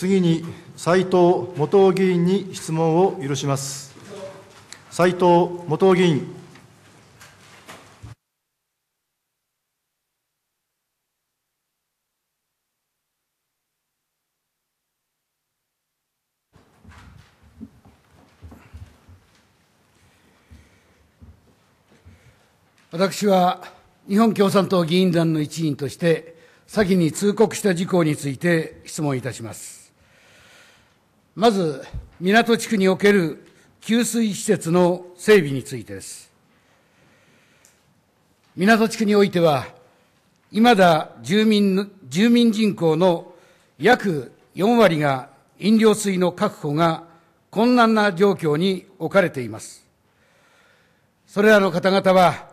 次に斉藤元議員に質問を許します。斉藤元議員。私は日本共産党議員団の一員として、先に通告した事項について質問いたします。まず、港地区における給水施設の整備についてです。港地区においては、いまだ住民住民人口の約4割が飲料水の確保が困難な状況に置かれています。それらの方々は、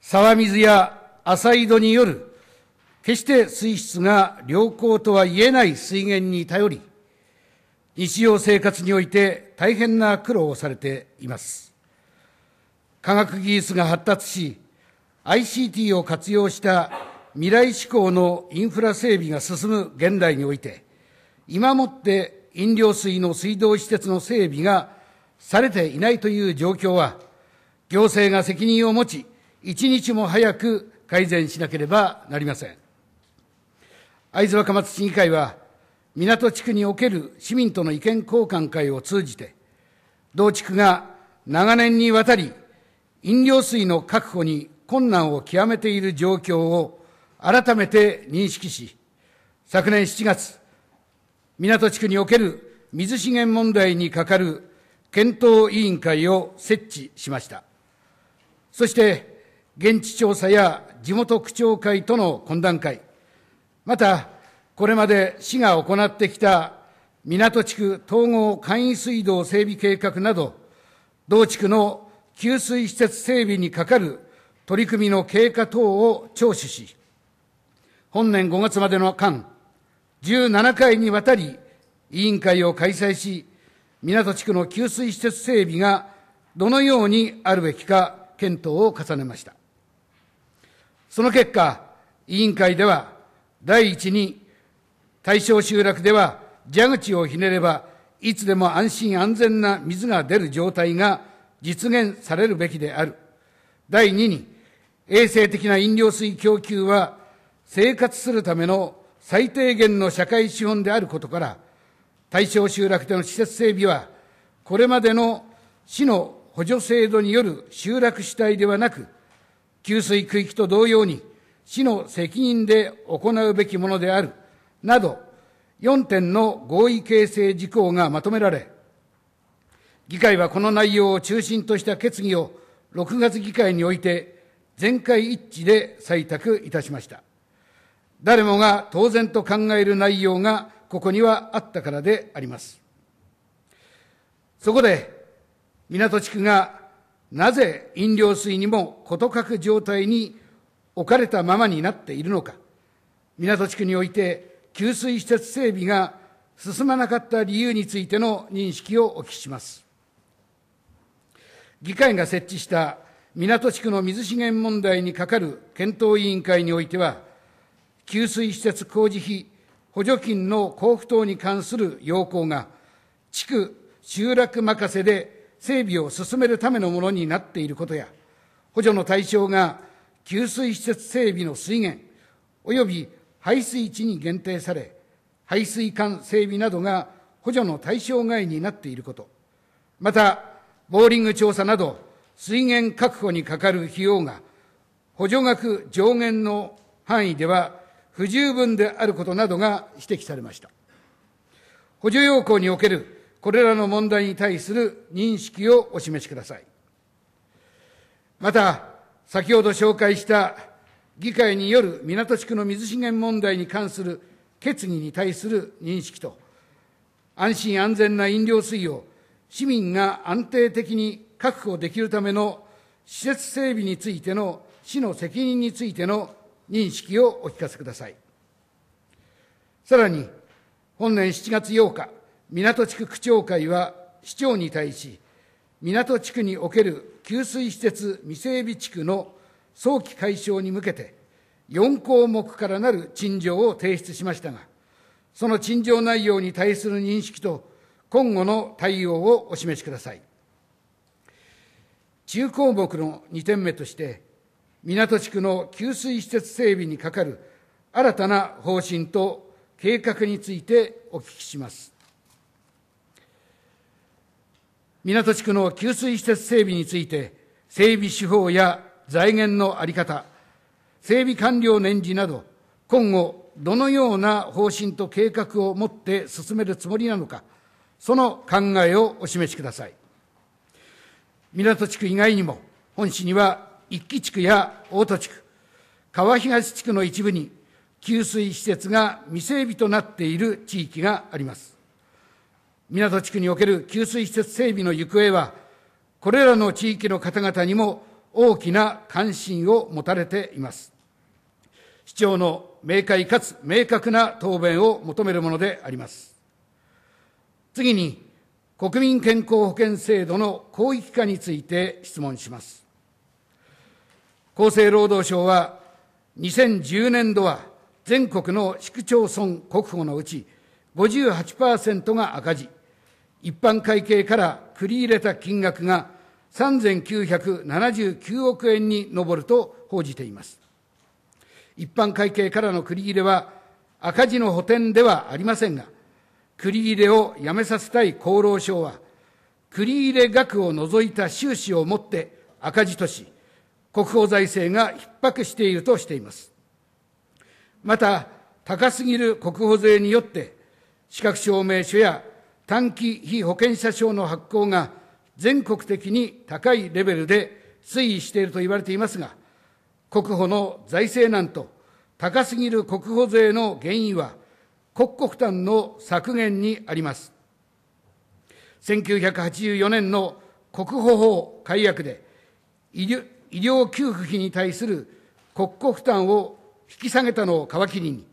沢水や浅井戸による、決して水質が良好とは言えない水源に頼り、日常生活において大変な苦労をされています。科学技術が発達し、ICT を活用した未来志向のインフラ整備が進む現代において、今もって飲料水の水道施設の整備がされていないという状況は、行政が責任を持ち、一日も早く改善しなければなりません。会津若松市議会は、港地区における市民との意見交換会を通じて、同地区が長年にわたり、飲料水の確保に困難を極めている状況を改めて認識し、昨年7月、港地区における水資源問題にかかる検討委員会を設置しました。そして、現地調査や地元区長会との懇談会、また、これまで市が行ってきた港地区統合簡易水道整備計画など、同地区の給水施設整備にかかる取り組みの経過等を聴取し、本年5月までの間、17回にわたり委員会を開催し、港地区の給水施設整備がどのようにあるべきか検討を重ねました。その結果、委員会では、第一に対象集落では蛇口をひねれば、いつでも安心安全な水が出る状態が実現されるべきである。第2に、衛生的な飲料水供給は生活するための最低限の社会資本であることから、対象集落での施設整備は、これまでの市の補助制度による集落主体ではなく、給水区域と同様に、市の責任で行うべきものである。など、4点の合意形成事項がまとめられ、議会はこの内容を中心とした決議を6月議会において全会一致で採択いたしました。誰もが当然と考える内容がここにはあったからであります。そこで、港地区がなぜ飲料水にも事欠く状態に置かれたままになっているのか、港地区において給水施設整備が進まなかった理由についての認識をお聞きします。議会が設置した港地区の水資源問題に係る検討委員会においては、給水施設工事費補助金の交付等に関する要項が、地区、集落任せで整備を進めるためのものになっていることや、補助の対象が給水施設整備の水源、及び排水地に限定され、排水管整備などが補助の対象外になっていること、また、ボーリング調査など、水源確保にかかる費用が、補助額上限の範囲では不十分であることなどが指摘されました。補助要項におけるこれらの問題に対する認識をお示しください。また、先ほど紹介した議会による港地区の水資源問題に関する決議に対する認識と、安心安全な飲料水を市民が安定的に確保できるための施設整備についての市の責任についての認識をお聞かせください。さらに、本年7月8日、港地区区長会は市長に対し、港地区における給水施設未整備地区の早期解消に向けて、4項目からなる陳情を提出しましたが、その陳情内容に対する認識と、今後の対応をお示しください。中項目の2点目として、港地区の給水施設整備にかかる新たな方針と計画についてお聞きします。港地区の給水施設整備について、整備手法や財源のあり方、整備完了年次など、今後、どのような方針と計画を持って進めるつもりなのか、その考えをお示しください。港地区以外にも、本市には一基地区や大戸地区、川東地区の一部に給水施設が未整備となっている地域があります。港地区における給水施設整備の行方は、これらの地域の方々にも大きな関心を持たれています。市長の明快かつ明確な答弁を求めるものであります。次に、国民健康保険制度の広域化について質問します。厚生労働省は、2010年度は全国の市区町村国保のうち58%が赤字、一般会計から繰り入れた金額が3979億円に上ると報じています。一般会計からの繰り入れは赤字の補填ではありませんが、繰り入れをやめさせたい厚労省は、繰り入れ額を除いた収支をもって赤字とし、国保財政が逼迫しているとしています。また、高すぎる国保税によって、資格証明書や短期被保険者証の発行が全国的に高いレベルで推移していると言われていますが、国保の財政難と高すぎる国保税の原因は、国庫負担の削減にあります。1984年の国保法改悪で医療、医療給付費に対する国庫負担を引き下げたのを皮切りに、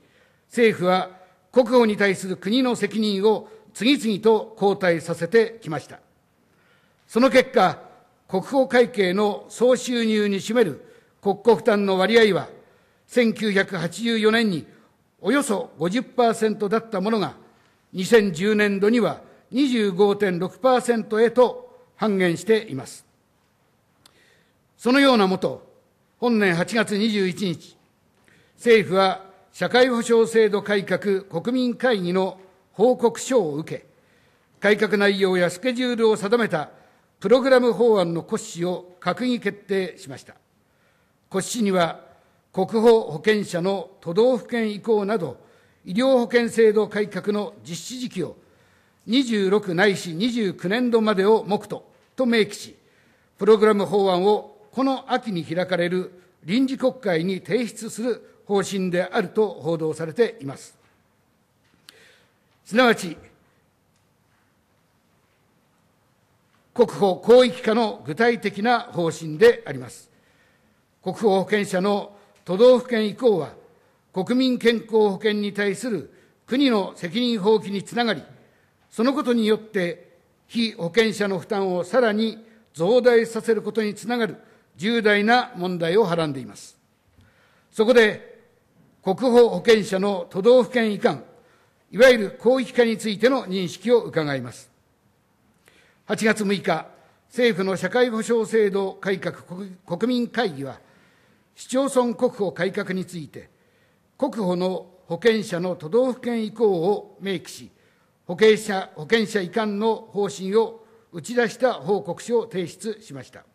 政府は国保に対する国の責任を次々と後退させてきました。その結果、国保会計の総収入に占める国庫負担の割合は、1984年におよそ50%だったものが、2010年度には25.6%へと半減しています。そのようなもと、本年8月21日、政府は社会保障制度改革国民会議の報告書を受け、改革内容やスケジュールを定めたプログラム法案の骨子を閣議決定しました。骨子には、国保保険者の都道府県移行など、医療保険制度改革の実施時期を26ないし29年度までを目途と明記し、プログラム法案をこの秋に開かれる臨時国会に提出する方針であると報道されています。すなわち、国保広域化の具体的な方針であります。国保保険者の都道府県移行は、国民健康保険に対する国の責任放棄につながり、そのことによって被保険者の負担をさらに増大させることにつながる重大な問題をはらんでいます。そこで、国保保険者の都道府県移管、いわゆる広域化についての認識を伺います。8月6日、政府の社会保障制度改革国民会議は、市町村国保改革について、国保の保険者の都道府県移行を明記し、保険者保険者移管の方針を打ち出した報告書を提出しました。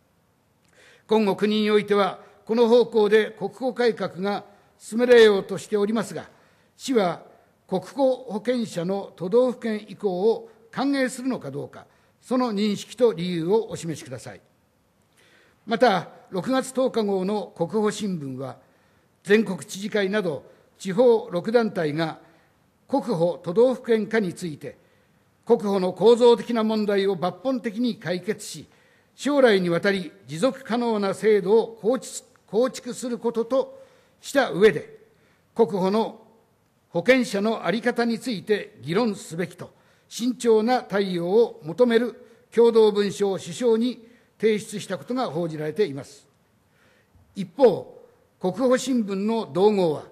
今後、国においては、この方向で国保改革が進められようとしておりますが、市は国保保険者の都道府県移行を歓迎するのかどうか、その認識と理由をお示しください。また、6月10日号の国保新聞は、全国知事会など地方6団体が国保都道府県化について、国保の構造的な問題を抜本的に解決し、将来にわたり持続可能な制度を構築構築することとした上で、国保の保険者の在り方について議論すべきと慎重な対応を求める共同文書を首相に提出したことが報じられています。一方、国保新聞の同号は、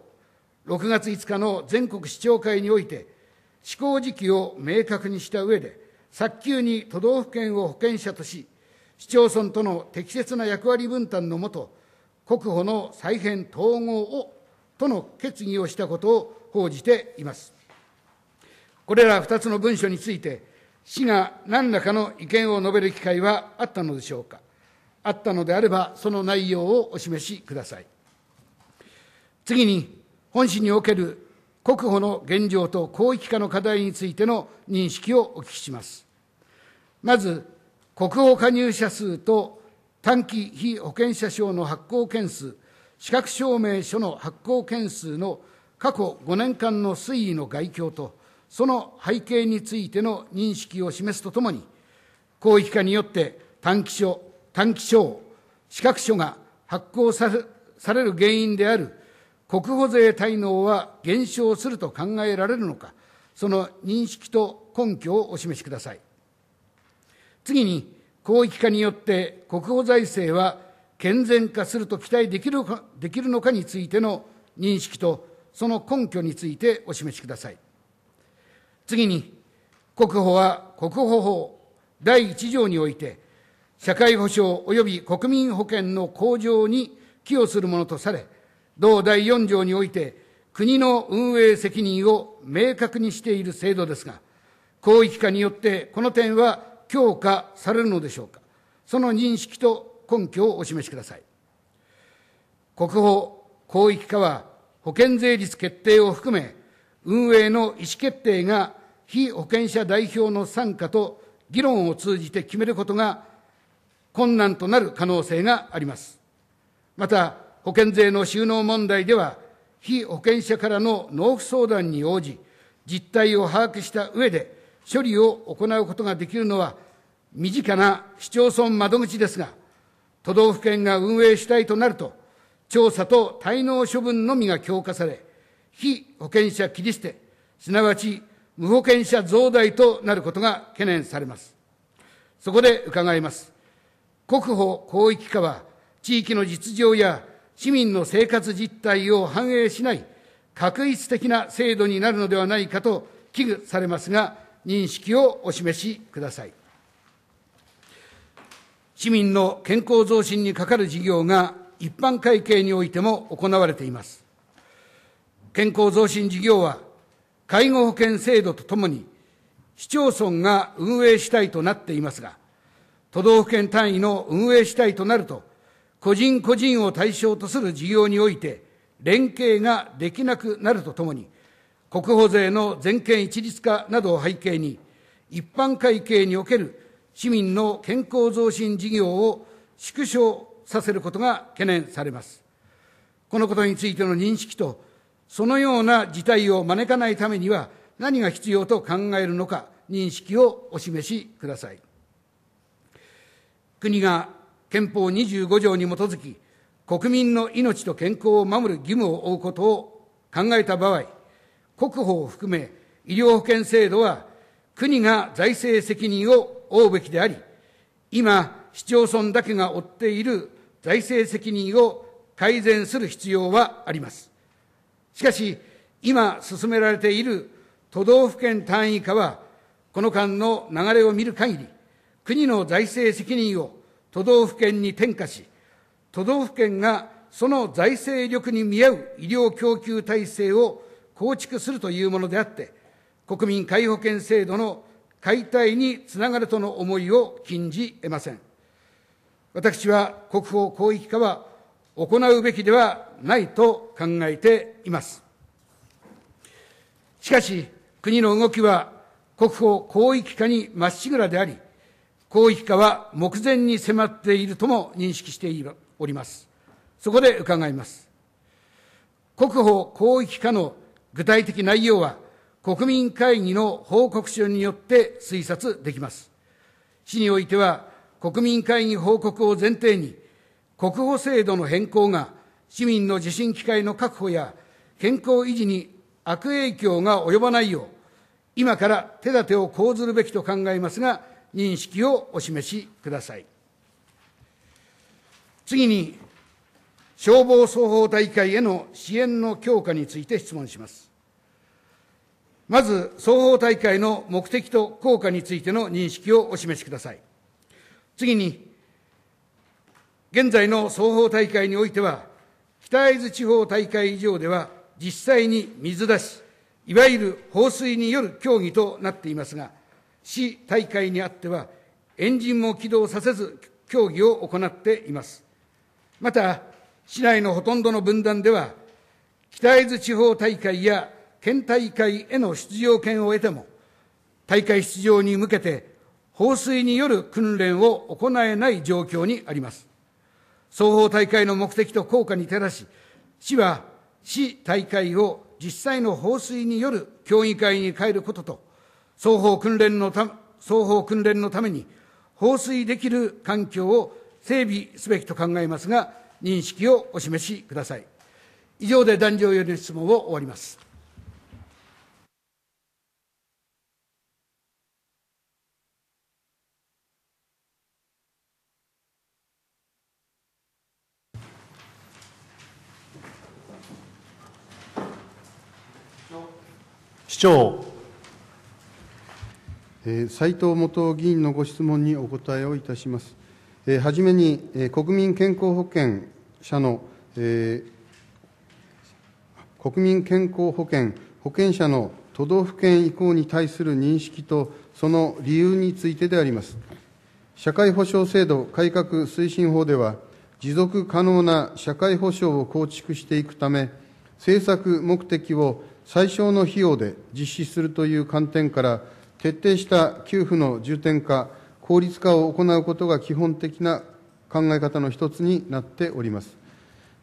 6月5日の全国市長会において、施行時期を明確にした上で、早急に都道府県を保険者とし、市町村との適切な役割分担のもと、国保の再編統合をとの決議をしたことを報じています。これら二つの文書について、市が何らかの意見を述べる機会はあったのでしょうか。あったのであれば、その内容をお示しください。次に、本市における国保の現状と広域化の課題についての認識をお聞きします。まず、国保加入者数と短期被保険者証の発行件数、資格証明書の発行件数の過去5年間の推移の概況と、その背景についての認識を示すとともに、広域化によって短期書、短期証、資格書が発行される原因である国保税滞納は減少すると考えられるのか、その認識と根拠をお示しください。次に、広域化によって国保財政は健全化すると期待できるできるのかについての認識と、その根拠についてお示しください。次に、国保は国保法第1条において、社会保障及び国民保険の向上に寄与するものとされ、同第4条において、国の運営責任を明確にしている制度ですが、広域化によってこの点は強化されるのでしょうか。その認識と根拠をお示しください。国保、広域化は保険税率決定を含め、運営の意思決定が被保険者代表の参加と議論を通じて決めることが困難となる可能性があります。また、保険税の収納問題では、被保険者からの納付相談に応じ、実態を把握した上で処理を行うことができるのは、身近な市町村窓口ですが、都道府県が運営主体となると、調査と滞納処分のみが強化され、非保険者切り捨て、すなわち無保険者増大となることが懸念されます。そこで伺います。国保広域化は地域の実情や市民の生活実態を反映しない確一的な制度になるのではないかと危惧されますが、認識をお示しください。市民の健康増進にかかる事業が一般会計においても行われています。健康増進事業は、介護保険制度とともに、市町村が運営主体となっていますが、都道府県単位の運営主体となると、個人個人を対象とする事業において、連携ができなくなるとともに、国保税の全県一律化などを背景に、一般会計における市民の健康増進事業を縮小させることが懸念されます。このことについての認識とそのような事態を招かないためには何が必要と考えるのか認識をお示しください。国が憲法25条に基づき国民の命と健康を守る義務を負うことを考えた場合、国保を含め医療保険制度は国が財政責任を負うべきであり、今、市町村だけが負っている財政責任を改善する必要はあります。しかし、今進められている都道府県単位化は、この間の流れを見る限り、国の財政責任を都道府県に転嫁し、都道府県がその財政力に見合う医療供給体制を構築するというものであって、国民皆保険制度の解体につながるとの思いを禁じ得ません。私は国保広域化は行うべきではないと考えています。しかし、国の動きは国保広域化にまっしぐらであり、広域化は目前に迫っているとも認識しております。そこで伺います。国保広域化の具体的内容は、国民会議の報告書によって推察できます。市においては、国民会議報告を前提に、国保制度の変更が市民の受震機会の確保や健康維持に悪影響が及ばないよう、今から手立てを講ずるべきと考えますが、認識をお示しください。次に、消防総合大会への支援の強化について質問します。まず、総合大会の目的と効果についての認識をお示しください。次に、現在の総合大会においては、北会津地方大会以上では実際に水出し、いわゆる放水による競技となっていますが、市大会にあっては、エンジンも起動させず、競技を行っています。また、市内のほとんどの分断では、北会津地方大会や県大会への出場権を得ても、大会出場に向けて、放水による訓練を行えない状況にあります。双方大会の目的と効果に照らし、市は市大会を実際の放水による協議会に変えることと、双方訓練のた双方訓練のために放水できる環境を整備すべきと考えますが、認識をお示しください。以上で壇上よりの質問を終わります。市長。斉藤元議員のご質問にお答えをいたします。はじめに、国民健康保険者の、国民健康保険、保険者の都道府県移行に対する認識とその理由についてであります。社会保障制度改革推進法では、持続可能な社会保障を構築していくため、政策目的を最小の費用で実施するという観点から、徹底した給付の重点化、効率化を行うことが基本的な考え方の一つになっております。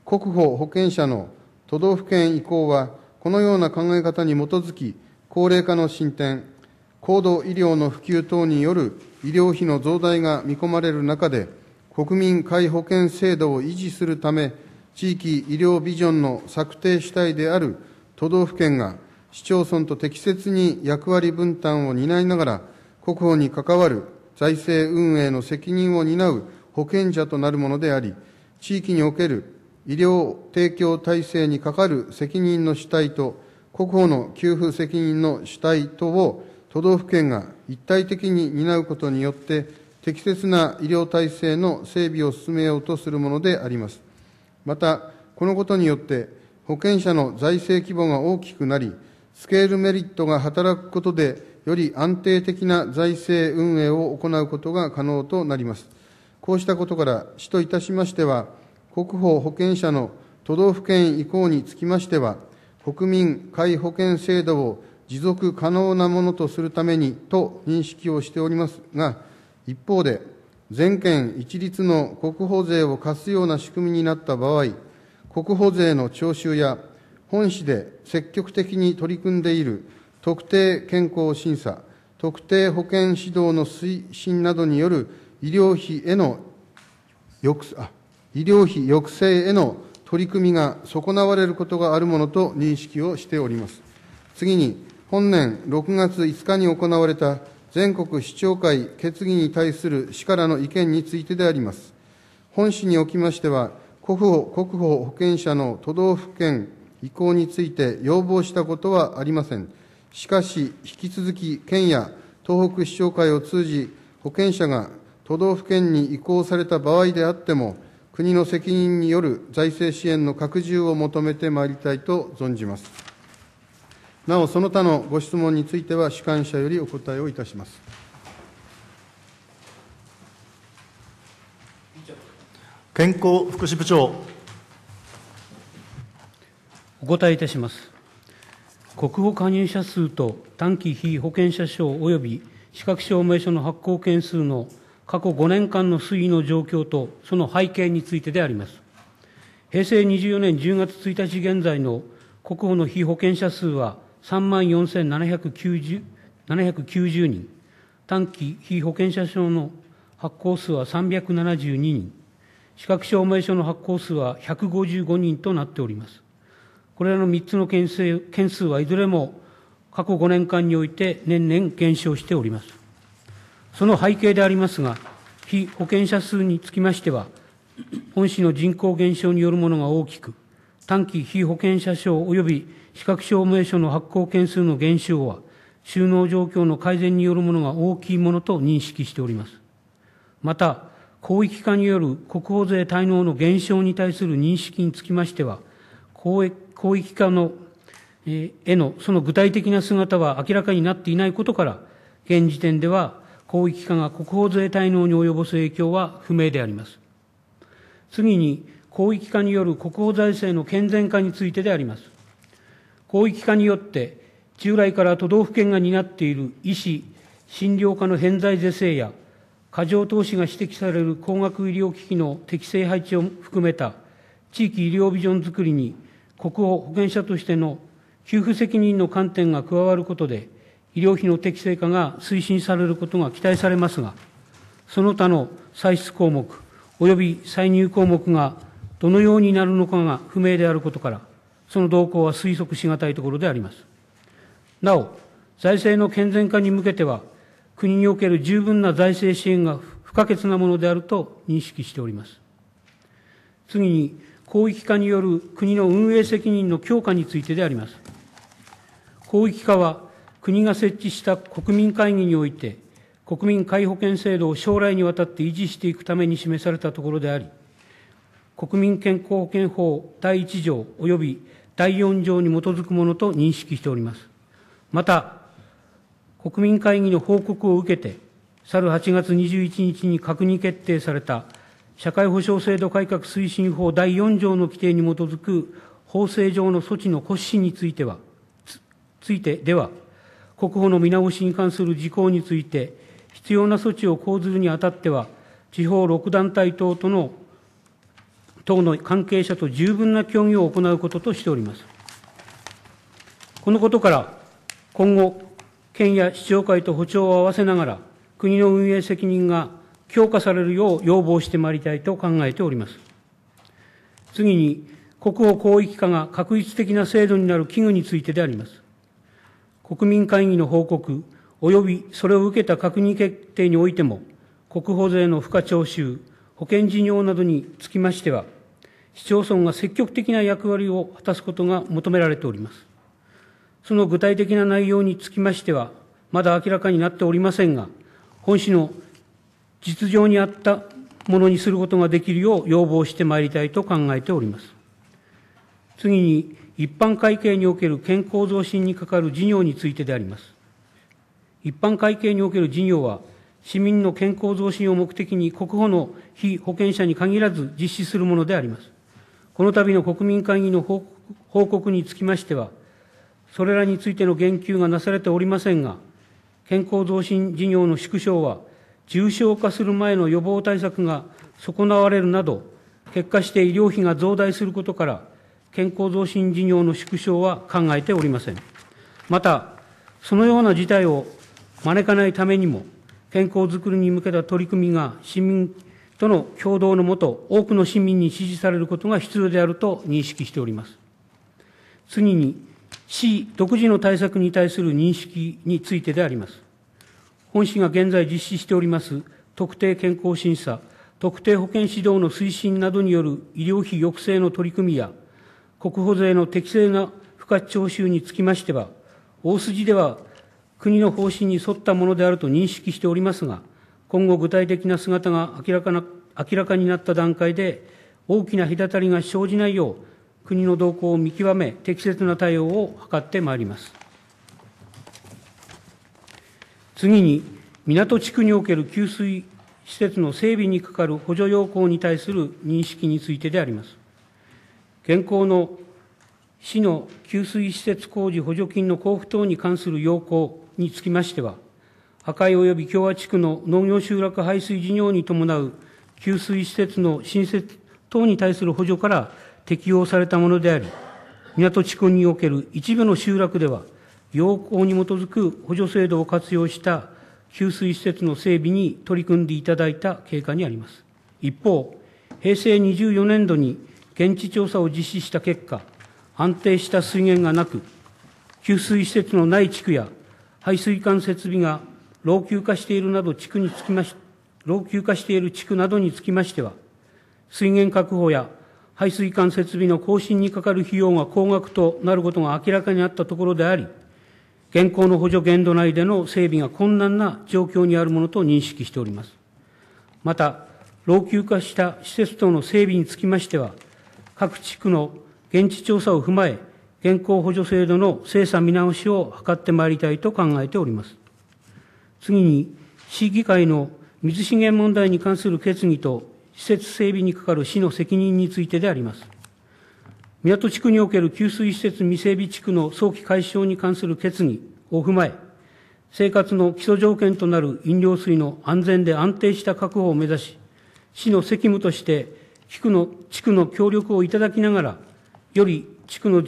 国保保険者の都道府県移行は、このような考え方に基づき、高齢化の進展、高度医療の普及等による医療費の増大が見込まれる中で、国民皆保険制度を維持するため、地域医療ビジョンの策定主体である都道府県が市町村と適切に役割分担を担いながら、国保に関わる財政運営の責任を担う保険者となるものであり、地域における医療提供体制にかかる責任の主体と、国保の給付責任の主体等を都道府県が一体的に担うことによって、適切な医療体制の整備を進めようとするものであります。また、このことによって、保険者の財政規模が大きくなり、スケールメリットが働くことで、より安定的な財政運営を行うことが可能となります。こうしたことから、市といたしましては、国保保険者の都道府県移行につきましては、国民皆保険制度を持続可能なものとするためにと認識をしておりますが、一方で、全県一律の国保税を課すような仕組みになった場合、国保税の徴収や、本市で積極的に取り組んでいる特定健康審査、特定保険指導の推進などによる医療費への抑あ医療費抑制への取り組みが損なわれることがあるものと認識をしております。次に、本年6月5日に行われた全国市長会決議に対する市からの意見についてであります。本市におきましては、国保国保保険者の都道府県移行について要望したことはありません。しかし、引き続き県や東北市長会を通じ、保険者が都道府県に移行された場合であっても、国の責任による財政支援の拡充を求めてまいりたいと存じます。なお、その他のご質問については、主観者よりお答えをいたします。健康福祉部長お答えいたします国保加入者数と短期被保険者証及び資格証明書の発行件数の過去5年間の推移の状況とその背景についてであります平成24年10月1日現在の国保の被保険者数は3万4790 790人短期被保険者証の発行数は372人資格証明書の発行数は155人となっております。これらの3つの件数件数はいずれも過去5年間において年々減少しております。その背景でありますが、被保険者数につきましては、本市の人口減少によるものが大きく、短期被保険者証及び資格証明書の発行件数の減少は、収納状況の改善によるものが大きいものと認識しております。また、広域化による国保税滞納の減少に対する認識につきましては、広域化の、えへのその具体的な姿は明らかになっていないことから、現時点では広域化が国保税滞納に及ぼす影響は不明であります。次に、広域化による国保財政の健全化についてであります。広域化によって、従来から都道府県が担っている医師、診療科の偏在是正や過剰投資が指摘される高額医療機器の適正配置を含めた地域医療ビジョンづくりに国保保険者としての給付責任の観点が加わることで、医療費の適正化が推進されることが期待されますが、その他の歳出項目及び歳入項目がどのようになるのかが不明であることから、その動向は推測し難いところであります。なお、財政の健全化に向けては、国における十分な財政支援が不可欠なものであると認識しております。次に、広域化による国の運営責任の強化についてであります。広域化は、国が設置した国民会議において、国民皆保険制度を将来にわたって維持していくために示されたところであり、国民健康保険法第1条及び第4条に基づくものと認識しております。また、国民会議の報告を受けて、去る8月21日に閣議決定された社会保障制度改革推進法第4条の規定に基づく法制上の措置の骨子については、ついてでは、国保の見直しに関する事項について、必要な措置を講ずるにあたっては、地方6団体等との、等の関係者と十分な協議を行うこととしております。このことから、今後、県や市長会と歩調を合わせながら、国の運営責任が強化されるよう要望してまいりたいと考えております。次に、国保広域化が確一的な制度になる危惧についてであります。国民会議の報告、及びそれを受けた閣議決定においても、国保税の付加徴収、保険事業などにつきましては、市町村が積極的な役割を果たすことが求められております。その具体的な内容につきましては、まだ明らかになっておりませんが、本市の実情に合ったものにすることができるよう要望してまいりたいと考えております。次に、一般会計における健康増進に係る事業についてであります。一般会計における事業は、市民の健康増進を目的に国保の被保険者に限らず実施するものであります。この度の国民会議の報告につきましては、それらについての言及がなされておりませんが、健康増進事業の縮小は、重症化する前の予防対策が損なわれるなど、結果して医療費が増大することから、健康増進事業の縮小は考えておりません。また、そのような事態を招かないためにも、健康づくりに向けた取り組みが市民との共同のもと、多くの市民に支持されることが必要であると認識しております。次に、市独自の対策に対する認識についてであります。本市が現在実施しております特定健康審査、特定保険指導の推進などによる医療費抑制の取り組みや、国保税の適正な付加徴収につきましては、大筋では国の方針に沿ったものであると認識しておりますが、今後具体的な姿が明らかな明らかになった段階で、大きな隔たりが生じないよう、国の動向を見極め、適切な対応を図ってまいります。次に、港地区における給水施設の整備にかかる補助要項に対する認識についてであります。現行の市の給水施設工事補助金の交付等に関する要項につきましては、破壊及び共和地区の農業集落排水事業に伴う給水施設の新設等に対する補助から適用されたものであり、港地区における一部の集落では、要項に基づく補助制度を活用した給水施設の整備に取り組んでいただいた経過にあります。一方、平成24年度に現地調査を実施した結果、安定した水源がなく、給水施設のない地区や排水管設備が老朽化しているなど地区につきまし、老朽化している地区などにつきましては、水源確保や排水管設備の更新にかかる費用が高額となることが明らかになったところであり、現行の補助限度内での整備が困難な状況にあるものと認識しております。また、老朽化した施設等の整備につきましては、各地区の現地調査を踏まえ、現行補助制度の精査見直しを図ってまいりたいと考えております。次に、市議会の水資源問題に関する決議と施設整備にかかる市の責任についてであります。港地区における給水施設未整備地区の早期解消に関する決議を踏まえ、生活の基礎条件となる飲料水の安全で安定した確保を目指し、市の責務として、地区の地区の協力をいただきながら、より地区の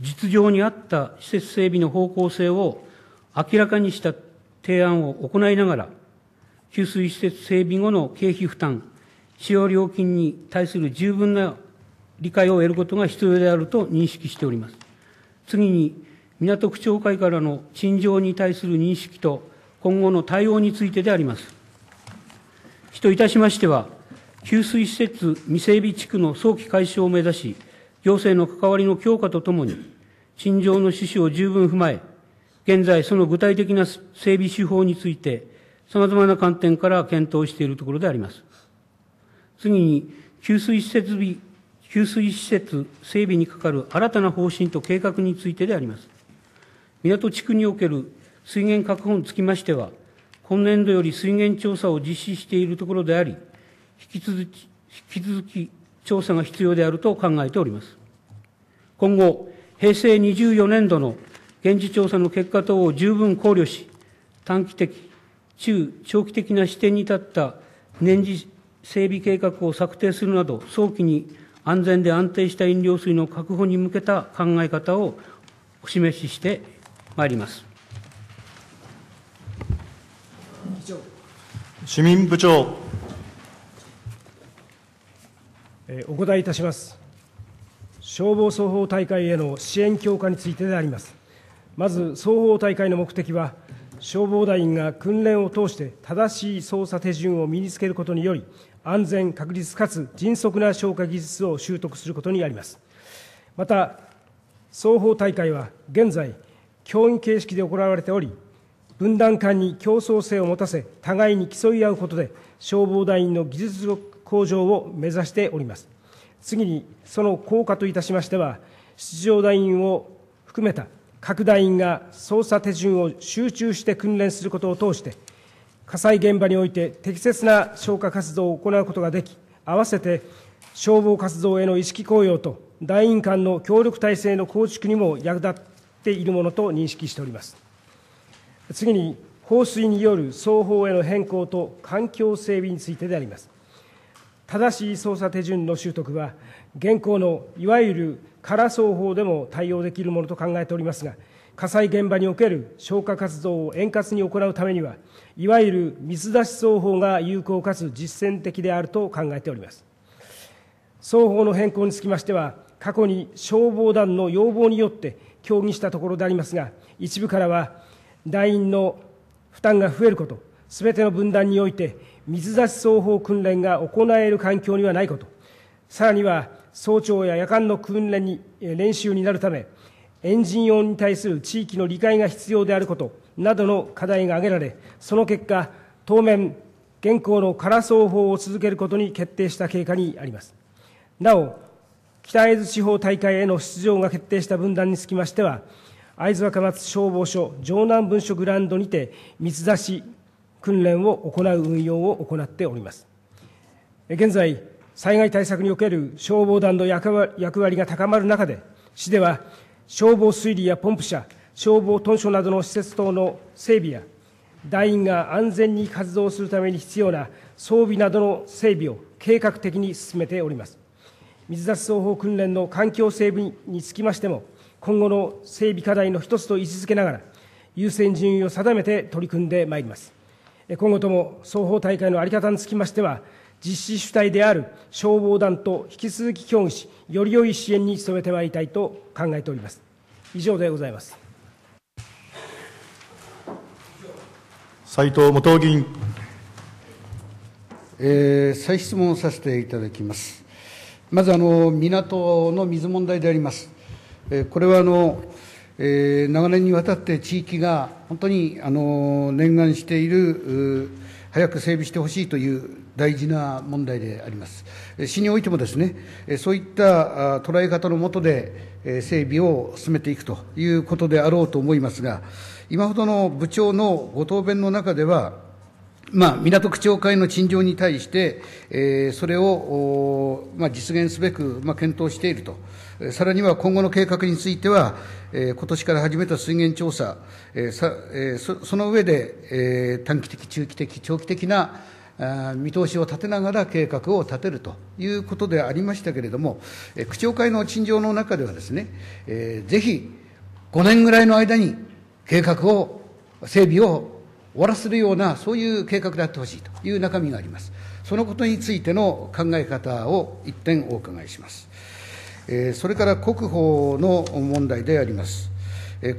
実情に合った施設整備の方向性を明らかにした提案を行いながら、給水施設整備後の経費負担使用料金に対する十分な理解を得ることが必要であると認識しております。次に、港区長会からの陳情に対する認識と今後の対応についてであります。日といたしましては、給水施設未整備地区の早期解消を目指し、行政の関わりの強化とともに、陳情の趣旨を十分踏まえ、現在その具体的な整備手法について、様々な観点から検討しているところであります。次に、給水施設備、給水施設整備にかかる新たな方針と計画についてであります。港地区における水源確保につきましては、今年度より水源調査を実施しているところであり、引き続き、引き続き調査が必要であると考えております。今後、平成24年度の現地調査の結果等を十分考慮し、短期的、中長期的な視点に立った年次整備計画を策定するなど、早期に安全で安定した飲料水の確保に向けた考え方をお示ししてまいります。市民部長。お答えいたします。消防双法大会への支援強化についてであります。まず、双法大会の目的は、消防団員が訓練を通して正しい操作手順を身につけることにより、安全、確実かつ迅速な消火技術を習得することにあります。また、双方大会は現在、競技形式で行われており、分断間に競争性を持たせ、互いに競い合うことで、消防団員の技術力向上を目指しております。次に、その効果といたしましては、出場団員を含めた各団員が捜査手順を集中して訓練することを通して、火災現場において適切な消火活動を行うことができ、併せて消防活動への意識向上と、大員間の協力体制の構築にも役立っているものと認識しております。次に、放水による双方への変更と環境整備についてであります。正しい操作手順の習得は、現行のいわゆる空双法でも対応できるものと考えておりますが、火災現場における消火活動を円滑に行うためには、いわゆる水出し双法が有効かつ実践的であると考えております。双方の変更につきましては、過去に消防団の要望によって協議したところでありますが、一部からは、団員の負担が増えること、すべての分断において、水出し双法訓練が行える環境にはないこと、さらには、早朝や夜間の訓練に練習になるため、エンジン用に対する地域の理解が必要であることなどの課題が挙げられ、その結果、当面、現行の空双法を続けることに決定した経過にあります。なお、北会津地方大会への出場が決定した分断につきましては、会津若松消防署城南分署グランドにて、三出し訓練を行う運用を行っております。現在、災害対策における消防団の役割が高まる中で、市では消防水利やポンプ車、消防豚所などの施設等の整備や、団員が安全に活動するために必要な装備などの整備を計画的に進めております。水雑走法訓練の環境整備につきましても、今後の整備課題の一つと位置づけながら、優先順位を定めて取り組んでまいります。今後とも双方大会のあり方につきましては、実施主体である消防団と引き続き協議し、より良い支援に努めてまいりたいと考えております。以上でございます。斉藤元議員、えー、再質問させていただきます。まずあの港の水問題であります。えー、これはあの、えー、長年にわたって地域が本当にあの念願している。早く整備してほしいという大事な問題であります。市においてもですね、そういった捉え方のもとで、整備を進めていくということであろうと思いますが、今ほどの部長のご答弁の中では、まあ、港区長会の陳情に対して、えー、それを、まあ、実現すべく、まあ、検討していると、さらには今後の計画については、えー、今年から始めた水源調査、えーさえー、そその上で、えー、短期的、中期的、長期的な見通しを立てながら計画を立てるということでありましたけれども、え区長会の陳情の中ではですね、えー、ぜひ5年ぐらいの間に計画を、整備を終わらせるようなそういう計画であってほしいという中身がありますそのことについての考え方を一点お伺いします、えー、それから国保の問題であります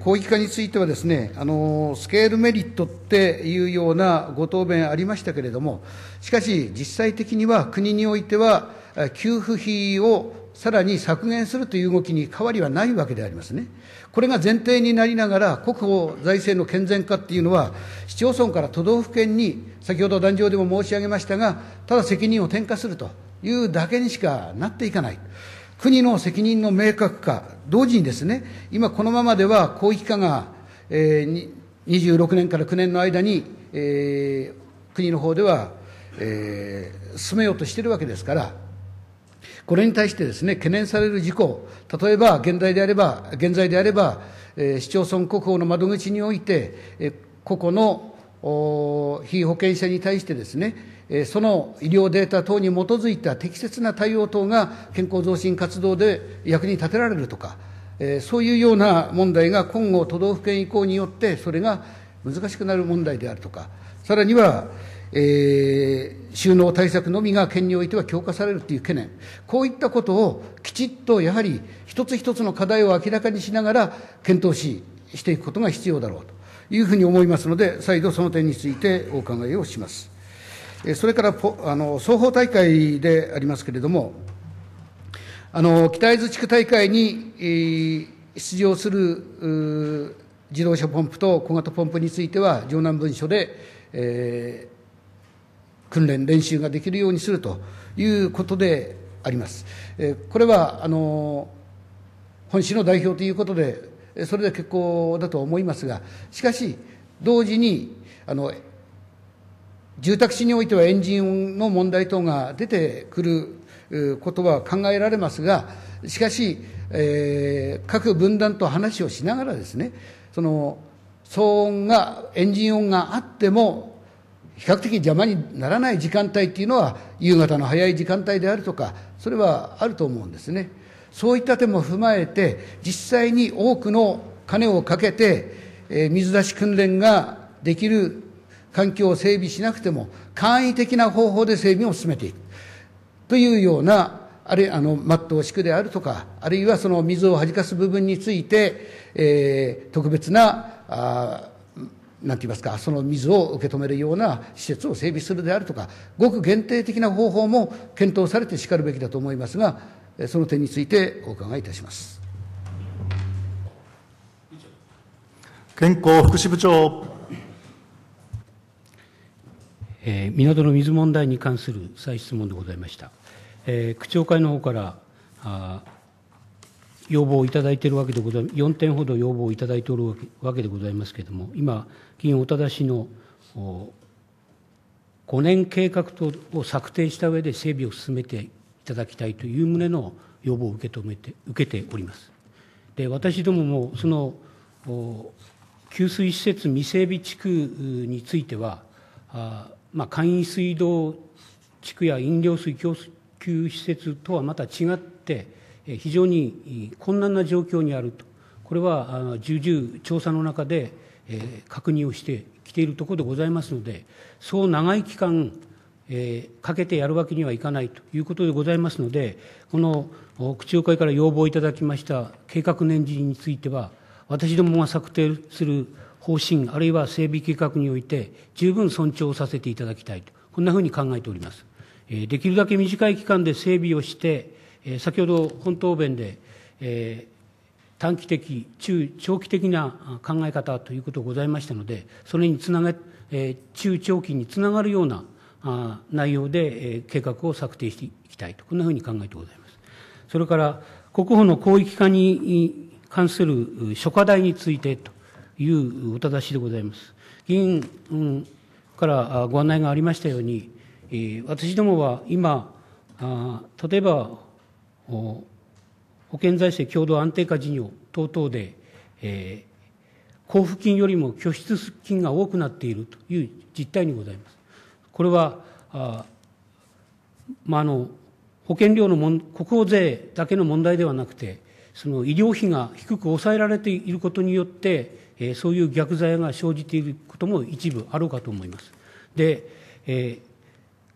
広域化についてはですねあのスケールメリットっていうようなご答弁ありましたけれどもしかし実際的には国においては給付費をさらに削減するという動きに変わりはないわけでありますね。これが前提になりながら、国保財政の健全化っていうのは、市町村から都道府県に、先ほど壇上でも申し上げましたが、ただ責任を転嫁するというだけにしかなっていかない。国の責任の明確化、同時にですね、今このままでは広域化が、えー、26年から9年の間に、えー、国の方では、えー、進めようとしているわけですから、これに対してですね、懸念される事項、例えば、現在であれば、現在であれば、えー、市町村国保の窓口において、えー、個々の被保険者に対してですね、えー、その医療データ等に基づいた適切な対応等が健康増進活動で役に立てられるとか、えー、そういうような問題が今後、都道府県移行によって、それが難しくなる問題であるとか、さらには、えー、収納対策のみが県においては強化されるという懸念、こういったことをきちっとやはり一つ一つの課題を明らかにしながら検討し、していくことが必要だろうというふうに思いますので、再度その点についてお考えをします。それからあの双方大会でありますけれども、あの北会津地区大会に出場する自動車ポンプと小型ポンプについては、城南文書で、えー訓練練習ができるようにするということであります。これはあの本市の代表ということでそれで結構だと思いますがしかし同時にあの住宅地においてはエンジン音の問題等が出てくることは考えられますがしかし、えー、各分断と話をしながらですねその騒音がエンジン音があっても比較的邪魔にならない時間帯っていうのは夕方の早い時間帯であるとかそれはあると思うんですねそういった点も踏まえて実際に多くの金をかけて、えー、水出し訓練ができる環境を整備しなくても簡易的な方法で整備を進めていくというようなあるいはあのマットを敷くであるとかあるいはその水をはじかす部分について、えー、特別なあなんて言いますかその水を受け止めるような施設を整備するであるとかごく限定的な方法も検討されてしかるべきだと思いますがその点についてお伺いいたします健康福祉部長、えー、港の水問題に関する再質問でございました、えー、区長会の方からあ要望をいただいているわけでございます、4点ほど要望をいただいておるわけでございますけれども、今、議員おただしの5年計画を策定した上で整備を進めていただきたいという旨の要望を受け止めて受けております。で私どももその給水施設未整備地区については、あまあ、簡易水道地区や飲料水供給施設とはまた違って、非常に困難な状況にあると、これは重々調査の中で確認をしてきているところでございますので、そう長い期間、かけてやるわけにはいかないということでございますので、この区長会から要望いただきました計画年次については、私どもが策定する方針、あるいは整備計画において、十分尊重させていただきたいと、こんなふうに考えております。できるだけ短い期間で整備をして、先ほど本答弁で、短期的、中長期的な考え方ということございましたので、それにつなが、中長期につながるような内容で計画を策定していきたいと、こんなふうに考えてございます。それから、国保の広域化に関する諸課題についてというお正しでございます。議員からご案内がありましたように、私どもは今、例えば保険財政共同安定化事業等々で、えー、交付金よりも拠出金が多くなっているという実態にございます。これは、あまあ、あの保険料のもん国保税だけの問題ではなくて、その医療費が低く抑えられていることによって、えー、そういう逆罪が生じていることも一部あろうかと思います。で、え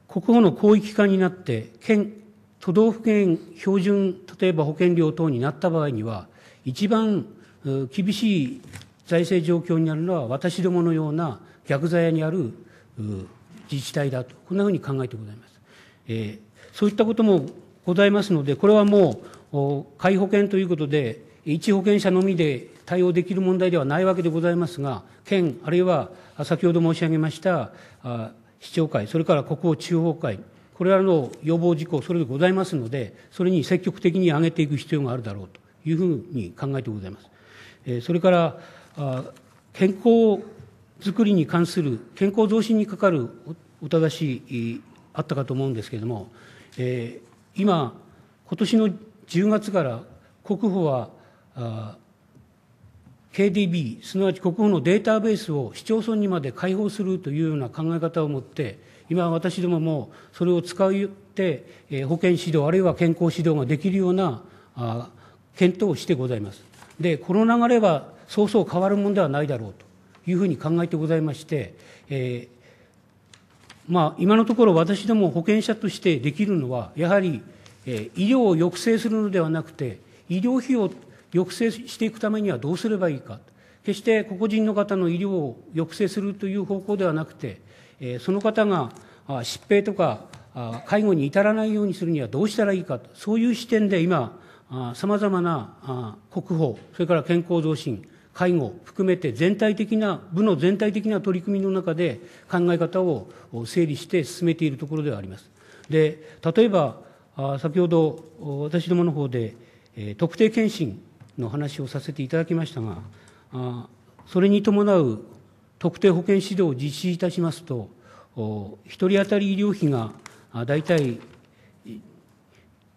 ー、国保の広域化になって、県都道府県標準、例えば保険料等になった場合には、一番厳しい財政状況になるのは、私どものような逆ざやにある自治体だと、こんなふうに考えてございます。えー、そういったこともございますので、これはもう、皆保険ということで、一保険者のみで対応できる問題ではないわけでございますが、県、あるいは先ほど申し上げました市長会、それから国保中央会、これらの要望事項、それでございますので、それに積極的に上げていく必要があるだろうというふうに考えてございます。えそれから、健康づくりに関する、健康増進にかかるお正しい、あったかと思うんですけれども、え今、今年の10月から国保は、KDB、すなわち国保のデータベースを市町村にまで開放するというような考え方を持って、今、私どももそれを使って、保健指導、あるいは健康指導ができるような検討をしてございます。で、この流れはそうそう変わるものではないだろうというふうに考えてございまして、えーまあ、今のところ私ども保険者としてできるのは、やはり、えー、医療を抑制するのではなくて、医療費を抑制していくためにはどうすればいいか、決して個々人の方の医療を抑制するという方向ではなくて、その方が疾病とか介護に至らないようにするにはどうしたらいいかと、そういう視点で今、さまざまな国保、それから健康増進、介護含めて全体的な、部の全体的な取り組みの中で考え方を整理して進めているところではあります。で、例えば、先ほど私どもの方で特定健診の話をさせていただきましたが、それに伴う特定保険指導を実施いたしますと、1人当たり医療費が大体、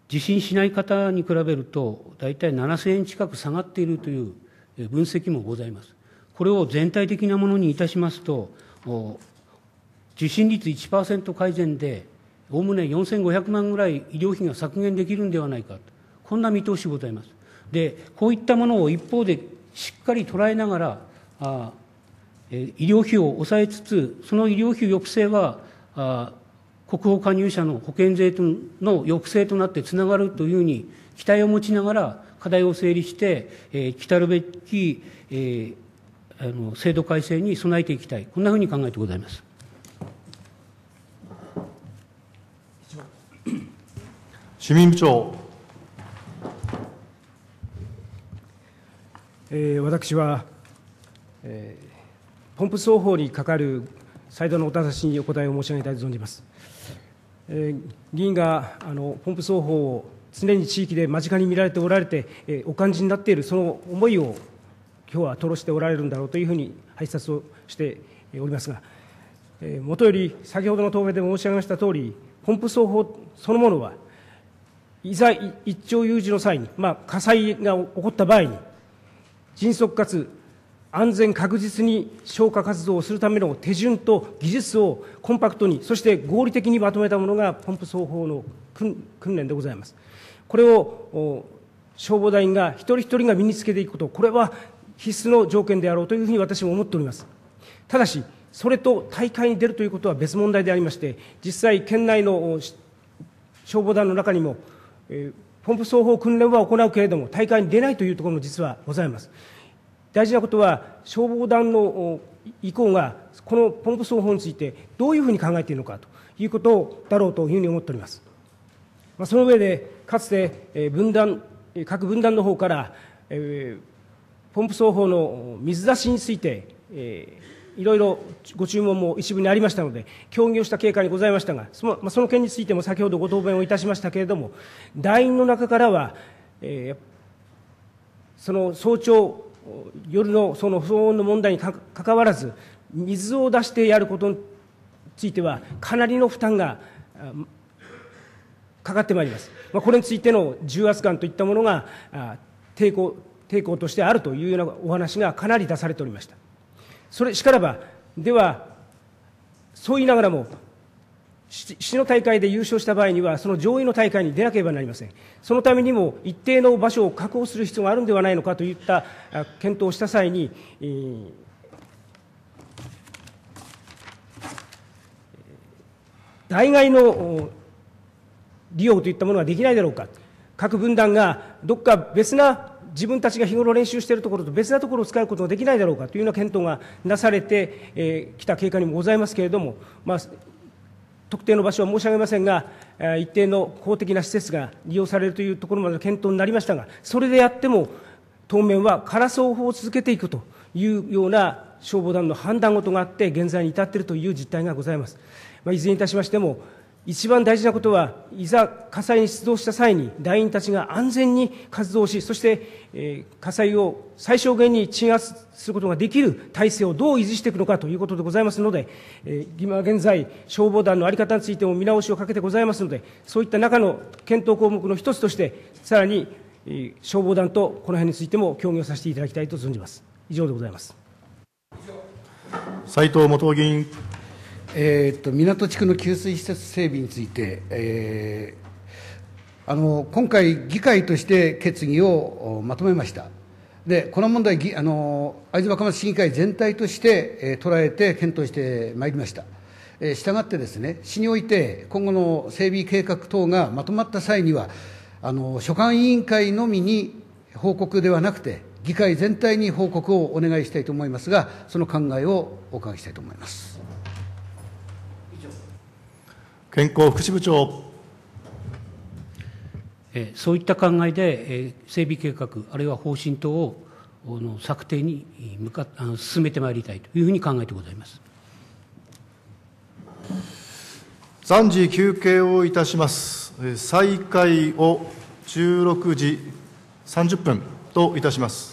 受診しない方に比べると、大体7000円近く下がっているという分析もございます。これを全体的なものにいたしますと、受診率1%改善で、おおむね4500万ぐらい医療費が削減できるんではないかと、こんな見通しございます。で、こういったものを一方でしっかり捉えながら、あ医療費を抑えつつ、その医療費抑制は、国保加入者の保険税の抑制となってつながるというふうに期待を持ちながら課題を整理して、来たるべき、えあの制度改正に備えていきたい、こんなふうに考えてございます。市民部長。えー、私は、えポンプ双方にかる最大のお達しにお答えを申し上げたいと存じます。えー、議員があのポンプ奏法を常に地域で間近に見られておられて、えー、お感じになっているその思いを今日は吐露しておられるんだろうというふうに拝察をしておりますが、えー、もとより先ほどの答弁で申し上げましたとおり、ポンプ奏法そのものは、いざ一朝有事の際に、まあ、火災が起こった場合に、迅速かつ安全確実に消火活動をするための手順と技術をコンパクトに、そして合理的にまとめたものがポンプ双方の訓練でございます。これを消防団員が一人一人が身につけていくこと、これは必須の条件であろうというふうに私も思っております。ただし、それと大会に出るということは別問題でありまして、実際、県内の消防団の中にも、えポンプ双方訓練は行うけれども、大会に出ないというところも実はございます。大事なことは、消防団の意向が、このポンプ奏法について、どういうふうに考えているのかということだろうというふうに思っております。まあ、その上で、かつて分断、各分断の方から、えポンプ奏法の水出しについて、えいろいろご注文も一部にありましたので、協議をした経過にございましたが、その,、まあ、その件についても先ほどご答弁をいたしましたけれども、団員の中からは、えー、その早朝、夜のその騒音の問題にかかわらず水を出してやることについてはかなりの負担がかかってまいります、まあ、これについての重圧感といったものが抵抗抵抗としてあるというようなお話がかなり出されておりましたそれしからばではそう言いながらも市の大会で優勝した場合には、その上位の大会に出なければなりません、そのためにも一定の場所を確保する必要があるんではないのかといった検討をした際に、代替の利用といったものができないだろうか、各分断がどこか別な自分たちが日頃練習しているところと別なところを使うことができないだろうかというような検討がなされてきた経過にもございますけれども、まあ、特定の場所は申し上げませんが、一定の公的な施設が利用されるというところまで検討になりましたが、それでやっても、当面は空想法を続けていくというような消防団の判断事があって、現在に至っているという実態がございます。まあ、いずれにいたしましても、一番大事なことは、いざ火災に出動した際に、団員たちが安全に活動し、そして、えー、火災を最小限に鎮圧することができる体制をどう維持していくのかということでございますので、えー、今現在、消防団の在り方についても見直しをかけてございますので、そういった中の検討項目の一つとして、さらに、えー、消防団とこの辺についても協議をさせていただきたいと存じます。以上でございます。斉藤元議員。えーと、港地区の給水施設整備について、えー、あの今回、議会として決議をまとめました。でこの問題あの会津若松市議会全体として、えー、捉えて検討してまいりました。えー、したがってですね市において今後の整備計画等がまとまった際にはあの所管委員会のみに報告ではなくて議会全体に報告をお願いしたいと思いますがその考えをお伺いしたいと思います。健康福祉部長。そういった考えで、整備計画、あるいは方針等をの策定に向かあの進めてまいりたいというふうに考えてございます。3時休憩をいたします。再開を16時30分といたします。